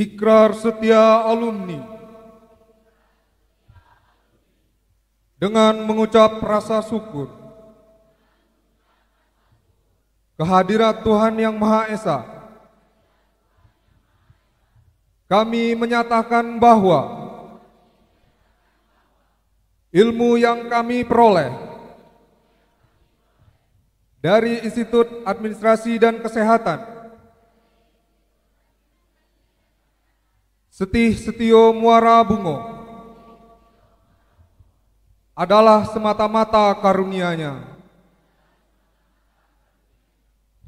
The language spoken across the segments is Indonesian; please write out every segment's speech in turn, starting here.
Ikrar setia alumni dengan mengucap rasa syukur kehadirat Tuhan Yang Maha Esa. Kami menyatakan bahwa ilmu yang kami peroleh dari Institut Administrasi dan Kesehatan Setih Setio Muara Bungo adalah semata-mata karunia-Nya.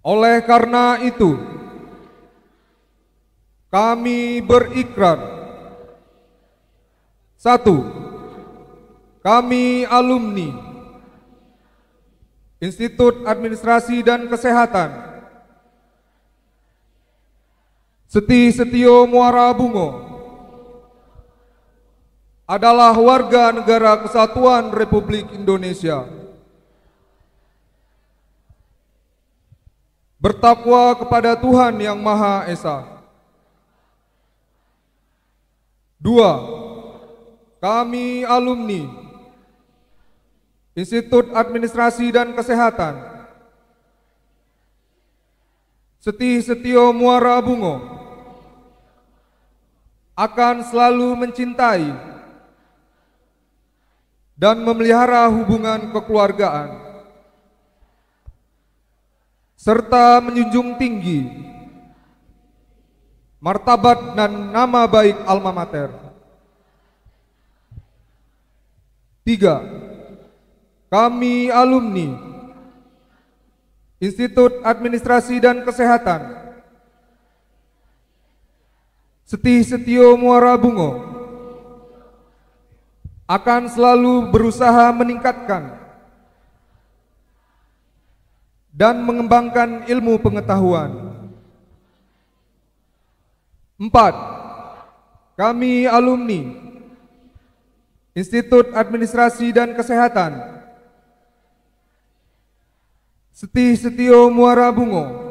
Oleh karena itu, kami berikrar. Satu, kami alumni Institut Administrasi dan Kesehatan Seti Setio Muara Bungo adalah warga negara kesatuan Republik Indonesia. Bertakwa kepada Tuhan Yang Maha Esa. Dua, kami alumni Institut Administrasi dan Kesehatan Seti Setio Muara Bungo akan selalu mencintai dan memelihara hubungan kekeluargaan serta menjunjung tinggi martabat dan nama baik alma mater. Tiga, kami alumni Institut Administrasi dan Kesehatan Setih Setio Muara Bungo akan selalu berusaha meningkatkan dan mengembangkan ilmu pengetahuan. Empat, kami alumni Institut Administrasi dan Kesehatan Setih Setio Muara Bungo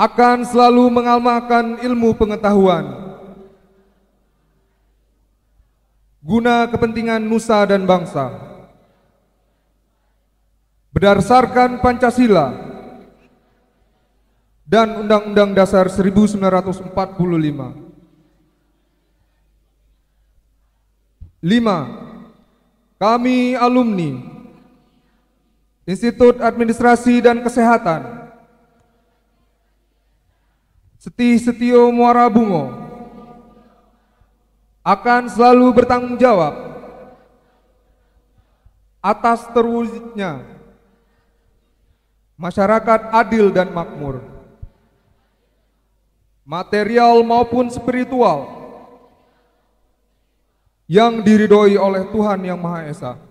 akan selalu mengamalkan ilmu pengetahuan guna kepentingan nusa dan bangsa. Berdasarkan Pancasila dan Undang-Undang Dasar 1945. 5. Kami alumni Institut Administrasi dan Kesehatan Seti Setio Muara Bungo akan selalu bertanggung jawab atas terwujudnya masyarakat adil dan makmur material maupun spiritual yang diridhoi oleh Tuhan Yang Maha Esa.